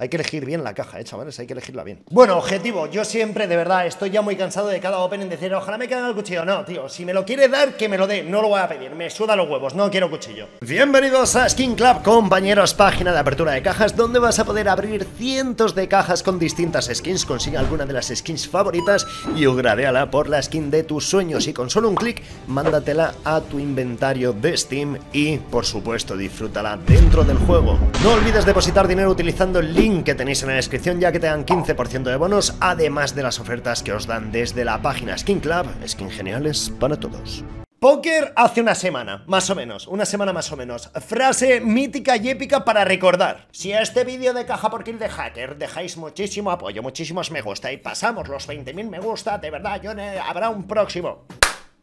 Hay que elegir bien la caja, ¿eh, chavales? Hay que elegirla bien. Bueno, objetivo. Yo siempre, de verdad, estoy ya muy cansado de cada Open en decir, ojalá me caiga el cuchillo. No, tío, si me lo quiere dar, que me lo dé. No lo voy a pedir. Me suda los huevos. No quiero cuchillo. Bienvenidos a Skin Club, compañeros. Página de apertura de cajas, donde vas a poder abrir cientos de cajas con distintas skins. Consigue alguna de las skins favoritas y la por la skin de tus sueños. Y con solo un clic, mándatela a tu inventario de Steam y, por supuesto, disfrútala dentro del juego. No olvides depositar dinero utilizando el link que tenéis en la descripción ya que te dan 15% de bonos, además de las ofertas que os dan desde la página Skin Club, skin geniales para todos. Poker hace una semana, más o menos, una semana más o menos. Frase mítica y épica para recordar. Si a este vídeo de Caja por Kill de Hacker dejáis muchísimo apoyo, muchísimos me gusta y pasamos los 20.000 me gusta, de verdad, yo habrá un próximo.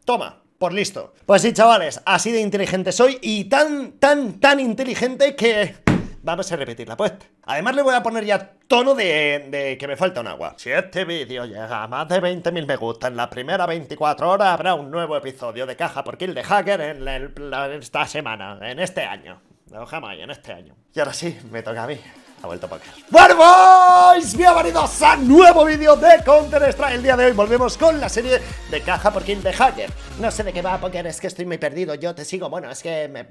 Toma, por pues listo. Pues sí, chavales, así de inteligente soy y tan, tan, tan inteligente que vamos a repetir la apuesta. Además le voy a poner ya tono de, que me falta un agua. Si este vídeo llega a más de 20.000 me gusta en las primeras 24 horas, habrá un nuevo episodio de Caja por Kill de Hacker en, esta semana, en este año. No, jamás, en este año. Y ahora sí, me toca a mí. Ha vuelto Poker. Bueno, boys, bienvenidos a nuevo vídeo de Counter-Strike. El día de hoy volvemos con la serie de Caja por Kill de Hacker. No sé de qué va Poker, es que estoy muy perdido. Yo te sigo, bueno, es que me...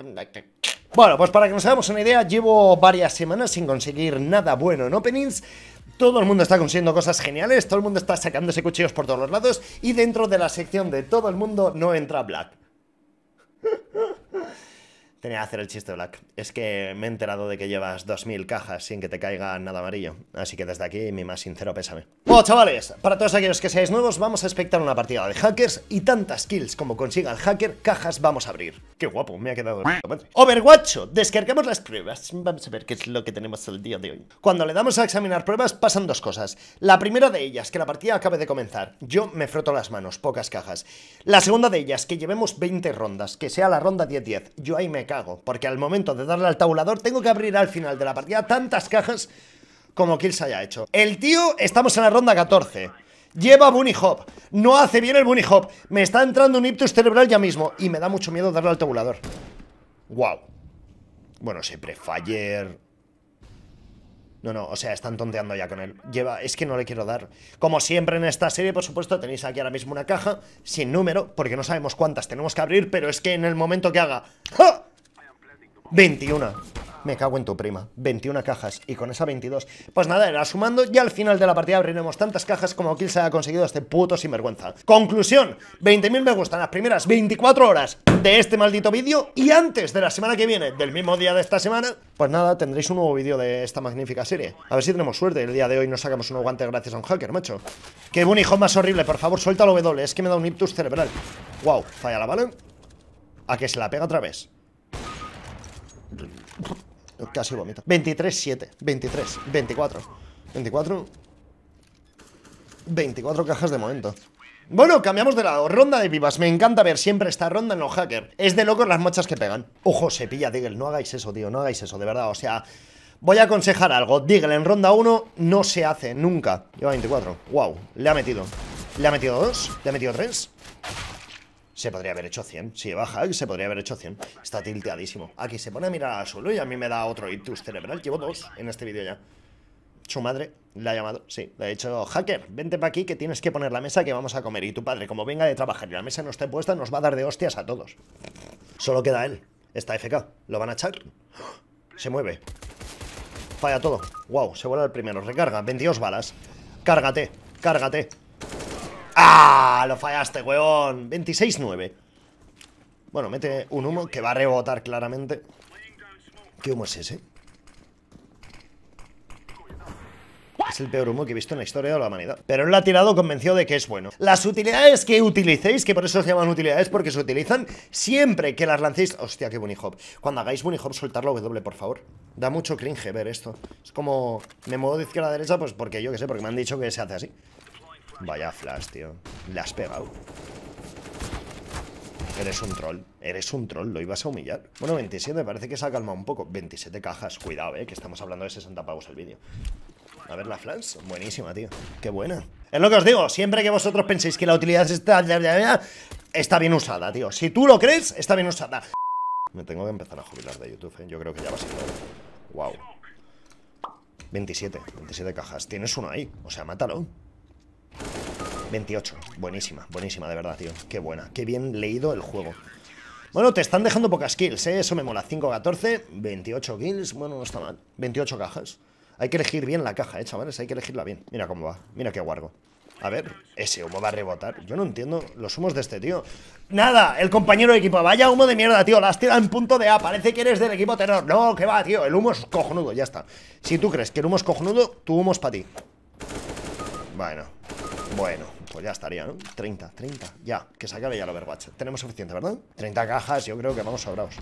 Bueno, pues para que nos hagamos una idea, llevo varias semanas sin conseguir nada bueno en openings, todo el mundo está consiguiendo cosas geniales, todo el mundo está sacándose cuchillos por todos los lados y dentro de la sección de todo el mundo no entra Black. Tenía que hacer el chiste Black. Es que me he enterado de que llevas 2.000 cajas sin que te caiga nada amarillo. Así que desde aquí mi más sincero pésame chavales, para todos aquellos que seáis nuevos, vamos a expectar una partida de hackers y tantas kills como consiga el hacker, cajas vamos a abrir. Qué guapo, me ha quedado... Overwatch, descargamos las pruebas. Vamos a ver qué es lo que tenemos el día de hoy. Cuando le damos a examinar pruebas, pasan dos cosas. La primera de ellas, que la partida acabe de comenzar. Yo me froto las manos, pocas cajas. La segunda de ellas, que llevemos 20 rondas, que sea la ronda 10-10. Yo ahí me cago, porque al momento de darle al tabulador tengo que abrir al final de la partida tantas cajas como kills haya hecho. El tío, estamos en la ronda 14. Lleva bunny hop. No hace bien el bunny hop. Me está entrando un iptus cerebral ya mismo. Y me da mucho miedo darle al tabulador. Wow. Bueno, siempre Fire. No, no, o sea, están tonteando ya con él. Lleva, es que no le quiero dar. Como siempre en esta serie, por supuesto, tenéis aquí ahora mismo una caja sin número, porque no sabemos cuántas tenemos que abrir, pero es que en el momento que haga... ¡Ja! 21. Me cago en tu prima. 21 cajas. Y con esa 22. Pues nada, era sumando y al final de la partida abriremos tantas cajas como se haya conseguido este puto sinvergüenza. Conclusión. 20.000 me gustan las primeras 24 horas de este maldito vídeo y antes de la semana que viene, del mismo día de esta semana, pues nada, tendréis un nuevo vídeo de esta magnífica serie. A ver si tenemos suerte. El día de hoy nos sacamos un guantes gracias a un hacker, macho. Qué buen hijo más horrible. Por favor, suéltalo W. Es que me da un ictus cerebral. Wow, falla la bala. A que se la pega otra vez. Casi vomito. 23, 7. 23, 24. 24. 24 cajas de momento. Bueno, cambiamos de lado. Ronda de vivas. Me encanta ver siempre esta ronda en los hackers. Es de locos las mochas que pegan. Ojo, se pilla Diggle. No hagáis eso, tío. No hagáis eso, de verdad. O sea, voy a aconsejar algo. Diggle en ronda 1 no se hace nunca. Lleva 24. Wow. Le ha metido. Le ha metido 2. Le ha metido 3. Se podría haber hecho 100. Si baja, se podría haber hecho 100. Está tilteadísimo. Aquí se pone a mirar al suelo y a mí me da otro ictus cerebral. Llevo dos en este vídeo ya. Su madre le ha llamado, sí, le ha dicho, hacker, vente para aquí que tienes que poner la mesa que vamos a comer. Y tu padre, como venga de trabajar y la mesa no esté puesta, nos va a dar de hostias a todos. Solo queda él. Está FK. Lo van a echar. Se mueve. Falla todo. Wow, se vuelve el primero. Recarga. 22 balas. Cárgate, cárgate. ¡Ah! Lo fallaste, weón. 26-9. Bueno, mete un humo que va a rebotar claramente. ¿Qué humo es ese? Es el peor humo que he visto en la historia de la humanidad. Pero él lo ha tirado convencido de que es bueno. Las utilidades que utilicéis, que por eso se llaman utilidades, porque se utilizan siempre que las lancéis. Hostia, qué bunny hop. Cuando hagáis bunny hop, soltarlo W, por favor. Da mucho cringe ver esto. Es como. Me muevo de izquierda a derecha, pues porque yo qué sé, porque me han dicho que se hace así. Vaya flash, tío. Le has pegado. Eres un troll. Eres un troll, lo ibas a humillar. Bueno, 27, parece que se ha calmado un poco. 27 cajas, cuidado, eh, que estamos hablando de 60 pavos el vídeo. A ver la flash, buenísima, tío. Qué buena. Es lo que os digo, siempre que vosotros penséis que la utilidad está... Está bien usada, tío. Si tú lo crees, está bien usada. Me tengo que empezar a jubilar de YouTube, eh. Yo creo que ya va a Wow. 27, 27 cajas. Tienes uno ahí. O sea, mátalo. 28. Buenísima, buenísima, de verdad, tío. Qué buena. Qué bien leído el juego. Bueno, te están dejando pocas kills, ¿eh? Eso me mola. 5, 14, 28 kills. Bueno, no está mal. 28 cajas. Hay que elegir bien la caja, ¿eh, chavales? Hay que elegirla bien. Mira cómo va. Mira qué guargo. A ver, ese humo va a rebotar. Yo no entiendo los humos de este tío. Nada, el compañero de equipo. Vaya humo de mierda, tío. Las tira en punto de A. Parece que eres del equipo terror. No, que va, tío. El humo es cojonudo, ya está. Si tú crees que el humo es cojonudo, tu humo es para ti. Bueno, bueno. Pues ya estaría, ¿no? 30, 30, ya, que se acabe ya el Overwatch Tenemos suficiente, ¿verdad? 30 cajas, yo creo que vamos sobrados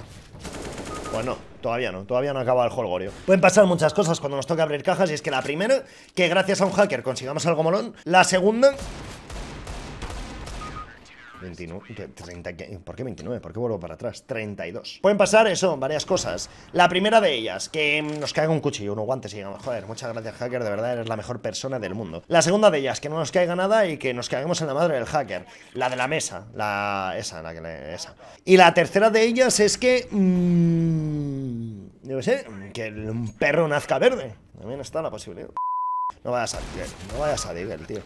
pues no, todavía no, todavía no acaba el holgorio. Pueden pasar muchas cosas cuando nos toca abrir cajas y es que la primera, que gracias a un hacker consigamos algo molón. La segunda, ¿Por qué 29? ¿Por qué vuelvo para atrás? 32. Pueden pasar eso, varias cosas. La primera de ellas, que nos caiga un cuchillo, unos guantes y digamos, joder, muchas gracias, hacker, de verdad eres la mejor persona del mundo. La segunda de ellas, que no nos caiga nada y que nos caigamos en la madre del hacker. La de la mesa, la. esa, la que le... esa. Y la tercera de ellas es que. Mmm, yo sé, que un perro nazca verde. También está la posibilidad. No vayas a salir, no vayas a nivel, tío.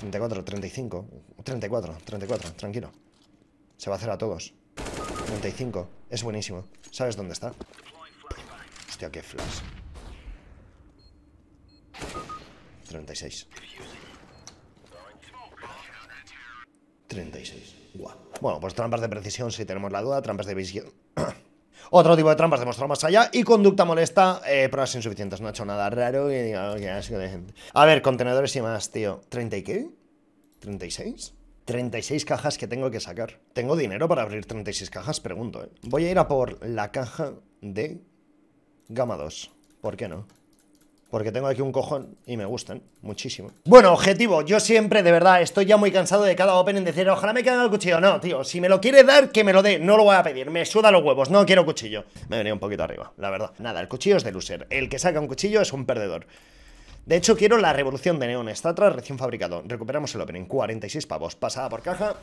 34, 35. 34, 34, tranquilo. Se va a hacer a todos. 35, es buenísimo. ¿Sabes dónde está? Hostia, qué flash. 36. 36. Guau. Bueno, pues trampas de precisión, si tenemos la duda, trampas de visión. Otro tipo de trampas mostrar más allá y conducta molesta, eh, pruebas insuficientes. No ha hecho nada raro. Oh, a ver, contenedores y más, tío. ¿30 y qué? ¿36? 36 cajas que tengo que sacar. ¿Tengo dinero para abrir 36 cajas? Pregunto, ¿eh? Voy a ir a por la caja de gama 2. ¿Por qué no? Porque tengo aquí un cojón y me gustan muchísimo. Bueno, objetivo. Yo siempre, de verdad, estoy ya muy cansado de cada open en decir, ojalá me caiga el cuchillo. No, tío, si me lo quiere dar, que me lo dé. No lo voy a pedir. Me suda los huevos. No quiero cuchillo. Me venía un poquito arriba, la verdad. Nada, el cuchillo es de loser. El que saca un cuchillo es un perdedor. De hecho, quiero la revolución de Neon Statra recién fabricado. Recuperamos el opening. 46 pavos. Pasada por caja.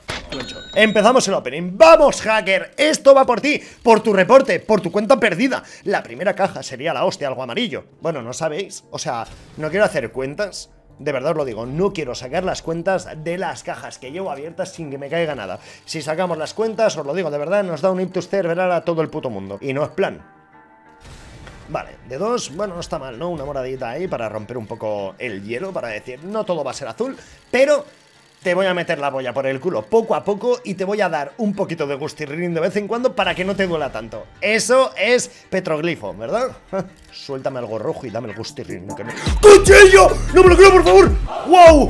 Empezamos el opening. ¡Vamos, hacker! Esto va por ti, por tu reporte, por tu cuenta perdida. La primera caja sería la hostia, algo amarillo. Bueno, no sabéis. O sea, no quiero hacer cuentas. De verdad os lo digo, no quiero sacar las cuentas de las cajas que llevo abiertas sin que me caiga nada. Si sacamos las cuentas, os lo digo, de verdad, nos da un iptus cerebral a todo el puto mundo. Y no es plan. Vale, de dos, bueno, no está mal, ¿no? Una moradita ahí para romper un poco el hielo, para decir, no todo va a ser azul, pero te voy a meter la boya por el culo poco a poco y te voy a dar un poquito de gustirrín de vez en cuando para que no te duela tanto. Eso es petroglifo, ¿verdad? Suéltame algo rojo y dame el gustirrín. Que ¡No me lo creo, por favor! ¡Wow!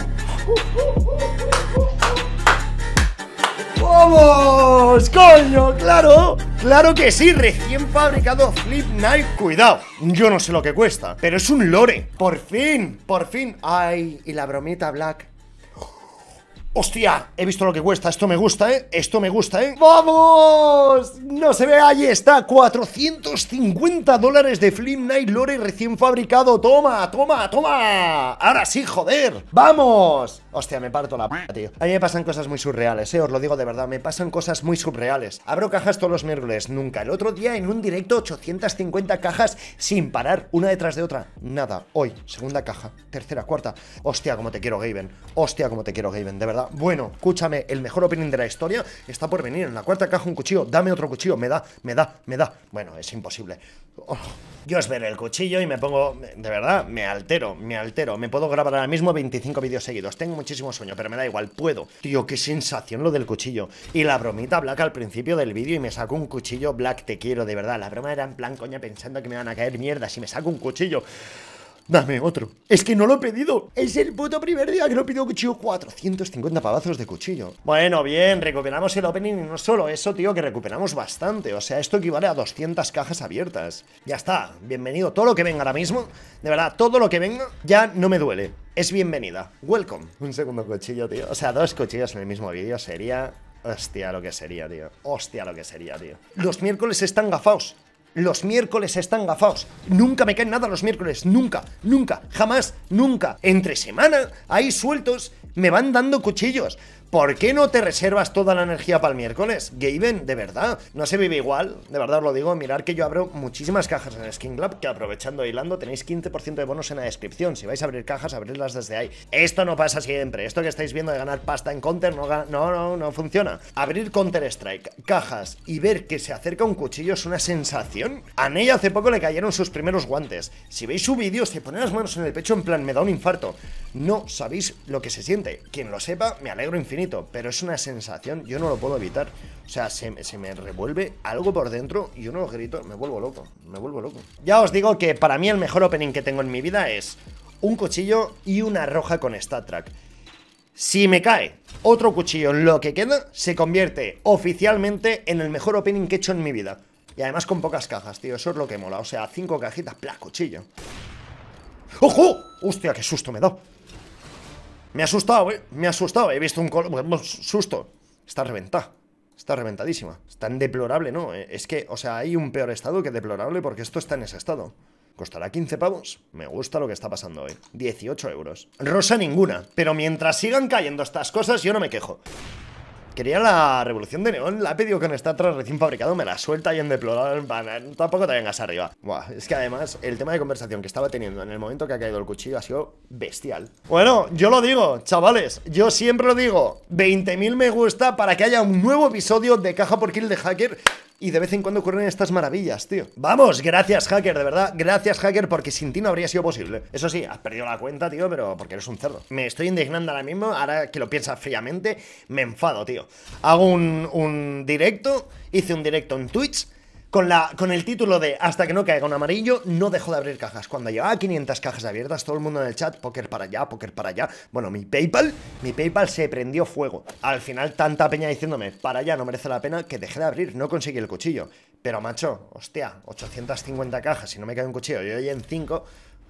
¡Vamos! ¡Coño! ¡Claro! Claro que sí, recién fabricado Flip Knife. Cuidado, yo no sé lo que cuesta, pero es un lore. Por fin, por fin. Ay, y la bromita Black. Hostia, he visto lo que cuesta, esto me gusta, ¿eh? Esto me gusta, ¿eh? ¡Vamos! No se ve, ahí está, 450 dólares de Flim Night Lore recién fabricado Toma, toma, toma Ahora sí, joder, ¡vamos! Hostia, me parto la p***, tío A mí me pasan cosas muy surreales, ¿eh? Os lo digo de verdad, me pasan cosas muy surreales Abro cajas todos los miércoles, nunca El otro día en un directo 850 cajas sin parar, una detrás de otra Nada, hoy, segunda caja, tercera, cuarta Hostia, como te quiero, Gaven Hostia, como te quiero, Gaven de verdad bueno, escúchame, el mejor opening de la historia está por venir. En la cuarta caja un cuchillo, dame otro cuchillo, me da, me da, me da. Bueno, es imposible. Oh, yo es ver el cuchillo y me pongo, de verdad, me altero, me altero. Me puedo grabar ahora mismo 25 vídeos seguidos. Tengo muchísimo sueño, pero me da igual, puedo. Tío, qué sensación lo del cuchillo. Y la bromita Black al principio del vídeo y me saco un cuchillo Black, te quiero, de verdad. La broma era en plan coña pensando que me van a caer mierda si me saco un cuchillo. Dame otro. Es que no lo he pedido. Es el puto primer día que no pido cuchillo. 450 pavazos de cuchillo. Bueno, bien, recuperamos el opening y no solo eso, tío, que recuperamos bastante. O sea, esto equivale a 200 cajas abiertas. Ya está. Bienvenido. Todo lo que venga ahora mismo, de verdad, todo lo que venga, ya no me duele. Es bienvenida. Welcome. Un segundo cuchillo, tío. O sea, dos cuchillos en el mismo vídeo sería Hostia, lo que sería, tío. Hostia, lo que sería, tío. Los miércoles están gafados. Los miércoles están gafados. Nunca me caen nada los miércoles. Nunca, nunca, jamás, nunca. Entre semana, hay sueltos, me van dando cuchillos. ¿Por qué no te reservas toda la energía para el miércoles? Gaven, de verdad, no se vive igual, de verdad os lo digo, mirar que yo abro muchísimas cajas en Skin Club, que aprovechando e tenéis 15% de bonos en la descripción, si vais a abrir cajas, abrirlas desde ahí. Esto no pasa siempre, esto que estáis viendo de ganar pasta en Counter no, no, no, funciona. Abrir Counter Strike, cajas y ver que se acerca un cuchillo es una sensación. A Ney hace poco le cayeron sus primeros guantes, si veis su vídeo se pone las manos en el pecho en plan me da un infarto. No sabéis lo que se siente, quien lo sepa me alegro infinito pero es una sensación, yo no lo puedo evitar. O sea, se, me revuelve algo por dentro y uno grito, me vuelvo loco, me vuelvo loco. Ya os digo que para mí el mejor opening que tengo en mi vida es un cuchillo y una roja con Star Track. Si me cae otro cuchillo lo que queda, se convierte oficialmente en el mejor opening que he hecho en mi vida. Y además con pocas cajas, tío, eso es lo que mola. O sea, cinco cajitas, plas, cuchillo. ¡Ojo! ¡Hostia, qué susto me da! Me ha asustado, eh, Me ha asustado. He visto un color. Susto. Está reventada. Está reventadísima. Está en deplorable, ¿no? Eh, es que, o sea, hay un peor estado que deplorable porque esto está en ese estado. ¿Costará 15 pavos? Me gusta lo que está pasando hoy. 18 euros. Rosa ninguna. Pero mientras sigan cayendo estas cosas, yo no me quejo quería la revolución de neón, la he pedido con atrás recién fabricado, me la suelta y en deplorar. tampoco te vengas arriba. Buah, es que además el tema de conversación que estaba teniendo en el momento que ha caído el cuchillo ha sido bestial. Bueno, yo lo digo, chavales, yo siempre lo digo, 20.000 me gusta para que haya un nuevo episodio de Caja por Kill de Hacker y de vez en cuando ocurren estas maravillas, tío. Vamos, gracias, hacker, de verdad. Gracias, hacker, porque sin ti no habría sido posible. Eso sí, has perdido la cuenta, tío, pero porque eres un cerdo. Me estoy indignando ahora mismo, ahora que lo piensas fríamente, me enfado, tío. Hago un, un directo, hice un directo en Twitch con, la, con el título de Hasta que no caiga un amarillo, no dejo de abrir cajas. Cuando llevaba 500 cajas abiertas, todo el mundo en el chat, póker para allá, póker para allá. Bueno, mi PayPal, mi PayPal se prendió fuego. Al final, tanta peña diciéndome, para allá no merece la pena, que dejé de abrir, no conseguí el cuchillo. Pero macho, hostia, 850 cajas, si no me cae un cuchillo, yo hoy en 5,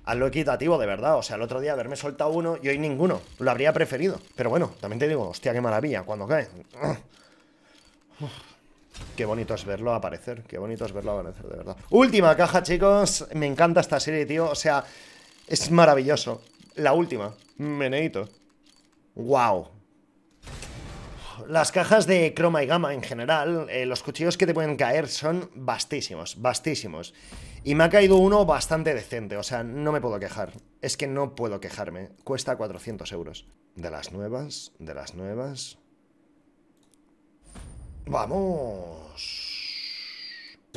hazlo equitativo, de verdad. O sea, el otro día haberme soltado uno y hoy ninguno. Lo habría preferido. Pero bueno, también te digo, hostia, qué maravilla, cuando cae. Qué bonito es verlo aparecer, qué bonito es verlo aparecer, de verdad. Última caja, chicos. Me encanta esta serie, tío. O sea, es maravilloso. La última. Meneito. Wow. Las cajas de croma y gama en general, eh, los cuchillos que te pueden caer son vastísimos, vastísimos. Y me ha caído uno bastante decente, o sea, no me puedo quejar. Es que no puedo quejarme. Cuesta 400 euros. De las nuevas, de las nuevas... Vamos.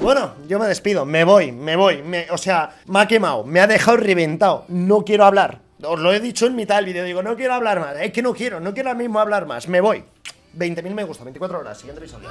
Bueno, yo me despido, me voy, me voy, me, o sea, me ha quemado, me ha dejado reventado, no quiero hablar. Os lo he dicho en mitad del video. digo, no quiero hablar más, es que no quiero, no quiero ahora mismo hablar más, me voy. 20.000 me gusta, 24 horas, siguiente episodio.